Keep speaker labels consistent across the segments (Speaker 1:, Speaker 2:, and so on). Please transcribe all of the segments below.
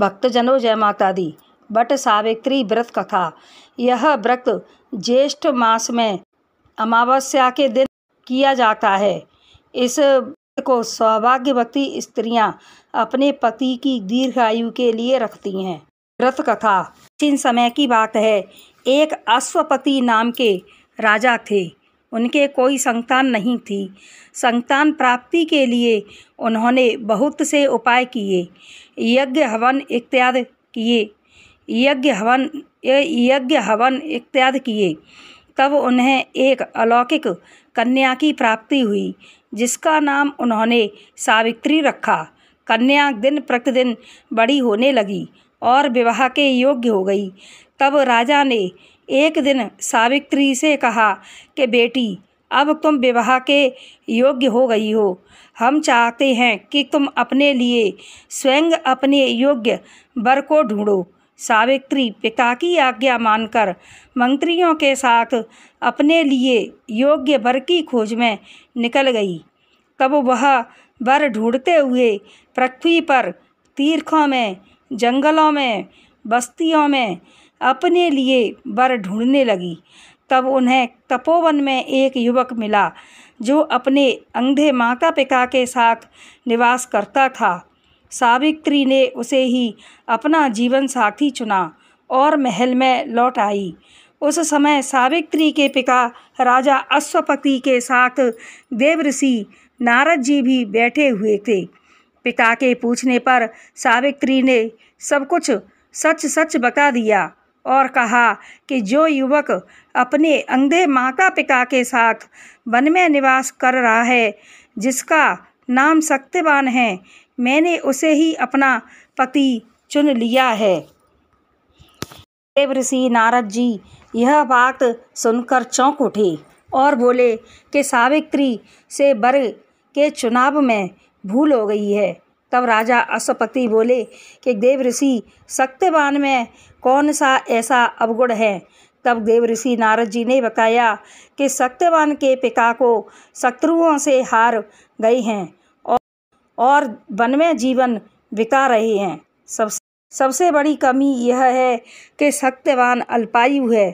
Speaker 1: भक्तजनो जय माता दी बट सावित्री व्रत कथा यह व्रत ज्येष्ठ मास में अमावस्या के दिन किया जाता है इस को सौभाग्यवती स्त्रियां अपने पति की दीर्घायु के लिए रखती हैं व्रत कथा प्राचीन समय की बात है एक अश्वपति नाम के राजा थे उनके कोई संतान नहीं थी संतान प्राप्ति के लिए उन्होंने बहुत से उपाय किए यज्ञ हवन इत्यादि किए यज्ञ हवन यज्ञ हवन इत्यादि किए तब उन्हें एक अलौकिक कन्या की प्राप्ति हुई जिसका नाम उन्होंने सावित्री रखा कन्या दिन प्रतिदिन बड़ी होने लगी और विवाह के योग्य हो गई तब राजा ने एक दिन सावित्री से कहा कि बेटी अब तुम विवाह के योग्य हो गई हो हम चाहते हैं कि तुम अपने लिए स्वयं अपने योग्य वर को ढूंढो सावित्री पिता की आज्ञा मानकर मंत्रियों के साथ अपने लिए योग्य वर की खोज में निकल गई तब वह वर ढूंढते हुए पृथ्वी पर तीर्थों में जंगलों में बस्तियों में अपने लिए वर ढूंढने लगी तब उन्हें तपोवन में एक युवक मिला जो अपने अंधे माता पिता के साथ निवास करता था सावित्री ने उसे ही अपना जीवन साथी चुना और महल में लौट आई उस समय सावित्री के पिता राजा अश्वपति के साथ देवऋषि नारद जी भी बैठे हुए थे पिता के पूछने पर सावित्री ने सब कुछ सच सच बता दिया और कहा कि जो युवक अपने अंधे माता पिता के साथ वन में निवास कर रहा है जिसका नाम सत्यवान है मैंने उसे ही अपना पति चुन लिया है देव ऋषि नारद जी यह बात सुनकर चौंक उठे और बोले कि सावित्री से बर के चुनाव में भूल हो गई है तब राजा अशुपति बोले कि देव ऋषि सत्यवान में कौन सा ऐसा अवगुण है तब देव ऋषि नारद जी ने बताया कि सत्यवान के पिता को शत्रुओं से हार गई हैं और और वन में जीवन बिता रहे हैं सबसे सबसे बड़ी कमी यह है कि सत्यवान अल्पायु है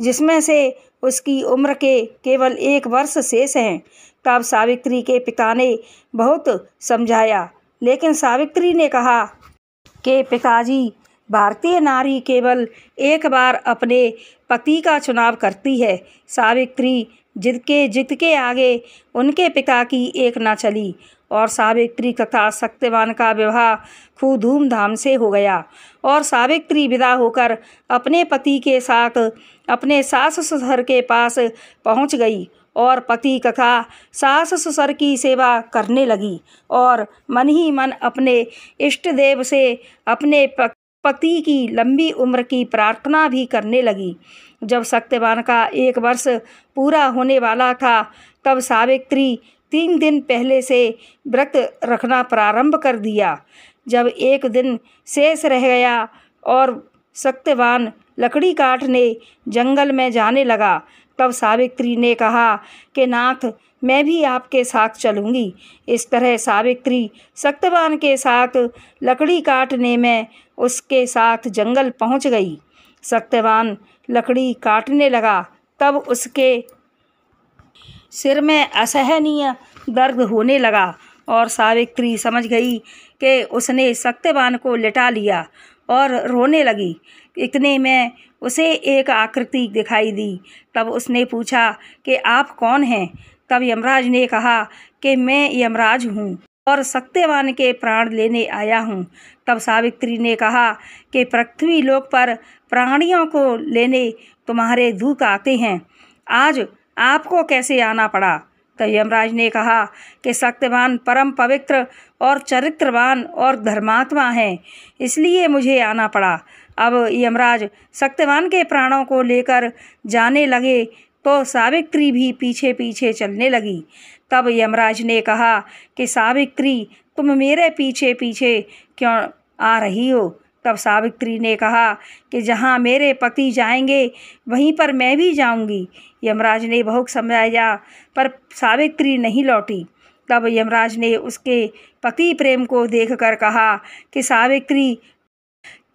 Speaker 1: जिसमें से उसकी उम्र के केवल एक वर्ष शेष हैं तब सावित्री के पिता ने बहुत समझाया लेकिन सावित्री ने कहा कि पिताजी भारतीय नारी केवल एक बार अपने पति का चुनाव करती है सावित्री के जिद के आगे उनके पिता की एक ना चली और सावित्री तथा सत्यवान का विवाह खूब धूमधाम से हो गया और सावित्री विदा होकर अपने पति के साथ अपने सास ससुर के पास पहुंच गई और पति कथा सास ससुर की सेवा करने लगी और मन ही मन अपने इष्ट देव से अपने पति की लंबी उम्र की प्रार्थना भी करने लगी जब सत्यवान का एक वर्ष पूरा होने वाला था तब सावित्री तीन दिन पहले से व्रत रखना प्रारंभ कर दिया जब एक दिन शेष रह गया और सत्यवान लकड़ी काटने जंगल में जाने लगा तब सावित्री ने कहा कि नाथ मैं भी आपके साथ चलूँगी इस तरह सावित्री सक्तवान के साथ लकड़ी काटने में उसके साथ जंगल पहुँच गई सक्तवान लकड़ी काटने लगा तब उसके सिर में असहनीय दर्द होने लगा और सावित्री समझ गई कि उसने सत्यवान को लिटा लिया और रोने लगी इतने में उसे एक आकृति दिखाई दी तब उसने पूछा कि आप कौन हैं तब यमराज ने कहा कि मैं यमराज हूँ और सत्यवान के प्राण लेने आया हूँ तब सावित्री ने कहा कि पृथ्वी लोक पर प्राणियों को लेने तुम्हारे दूत आते हैं आज आपको कैसे आना पड़ा तो यमराज ने कहा कि सत्यवान परम पवित्र और चरित्रवान और धर्मात्मा हैं इसलिए मुझे आना पड़ा अब यमराज सत्यवान के प्राणों को लेकर जाने लगे तो सावित्री भी पीछे पीछे चलने लगी तब यमराज ने कहा कि सावित्री तुम मेरे पीछे पीछे क्यों आ रही हो तब सावित्री ने कहा कि जहाँ मेरे पति जाएंगे वहीं पर मैं भी जाऊंगी यमराज ने बहुत समझाया पर सावित्री नहीं लौटी तब यमराज ने उसके पति प्रेम को देखकर कहा कि सावित्री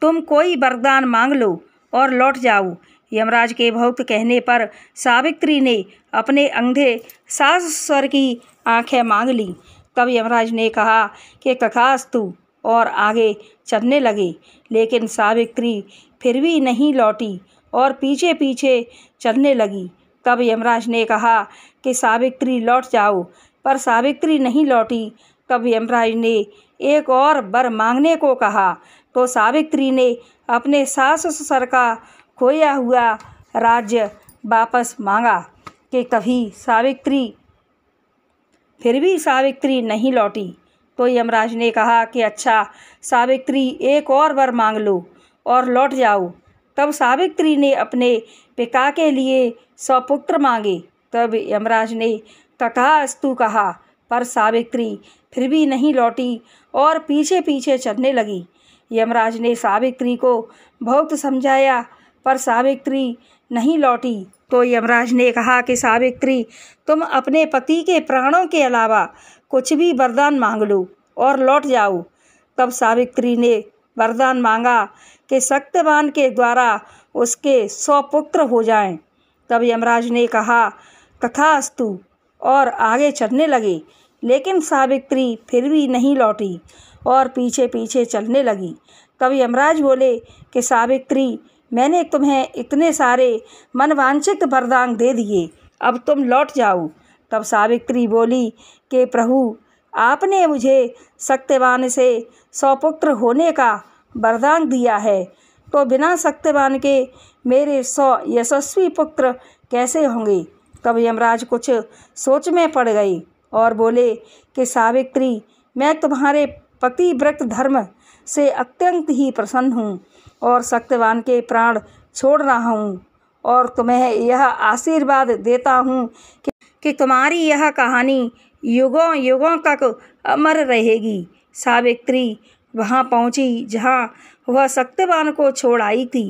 Speaker 1: तुम कोई वरदान मांग लो और लौट जाओ यमराज के बहुत कहने पर सावित्री ने अपने अंधे सास स्वर की आंखें मांग ली तब यमराज ने कहा कि तू और आगे चलने लगे लेकिन सावित्री फिर भी नहीं लौटी और पीछे पीछे चलने लगी तब यमराज ने कहा कि सावित्री लौट जाओ पर सावित्री नहीं लौटी तब यमराज ने एक और बर मांगने को कहा तो सावित्री ने अपने सास ससुर का खोया हुआ राज्य वापस मांगा कि कभी सावित्री फिर भी सावित्री नहीं लौटी तो यमराज ने कहा कि अच्छा सावित्री एक और वर मांग लो और लौट जाओ तब सावित्री ने अपने पिता के लिए सपुत्र मांगे तब यमराज ने अस्तु कहा पर सावित्री फिर भी नहीं लौटी और पीछे पीछे चलने लगी यमराज ने सावित्री को बहुत समझाया पर सावित्री नहीं लौटी तो यमराज ने कहा कि सावित्री तुम अपने पति के प्राणों के अलावा कुछ भी वरदान मांग लो और लौट जाओ तब सावित्री ने वरदान मांगा कि सत्यवान के द्वारा उसके सौ पुत्र हो जाएं। तब यमराज ने कहा तथास्तु और आगे चलने लगे लेकिन सावित्री फिर भी नहीं लौटी और पीछे पीछे चलने लगी तब यमराज बोले कि सावित्री मैंने तुम्हें इतने सारे मनवांछित वरदान दे दिए अब तुम लौट जाओ तब सावित्री बोली के प्रभु आपने मुझे सत्यवान से सौपुत्र होने का वरदान दिया है तो बिना सत्यवान के मेरे सौ यशस्वी पुत्र कैसे होंगे तब यमराज कुछ सोच में पड़ गई और बोले कि सावित्री मैं तुम्हारे पतिव्रत धर्म से अत्यंत ही प्रसन्न हूँ और सत्यवान के प्राण छोड़ रहा हूँ और तुम्हें यह आशीर्वाद देता हूँ कि, कि तुम्हारी यह कहानी युगों युगों तक अमर रहेगी सावित्री वहाँ पहुँची जहाँ वह सत्यवान को छोड़ आई थी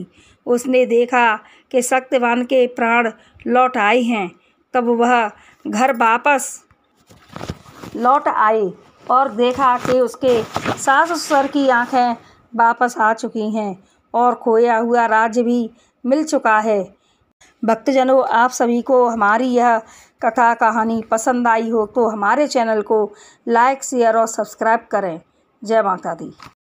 Speaker 1: उसने देखा कि सत्यवान के प्राण लौट आए हैं तब वह घर वापस लौट आए और देखा कि उसके सास ससुर की आंखें वापस आ चुकी हैं और खोया हुआ राज्य भी मिल चुका है भक्तजनों आप सभी को हमारी यह कथा कहानी पसंद आई हो तो हमारे चैनल को लाइक शेयर और सब्सक्राइब करें जय माता दी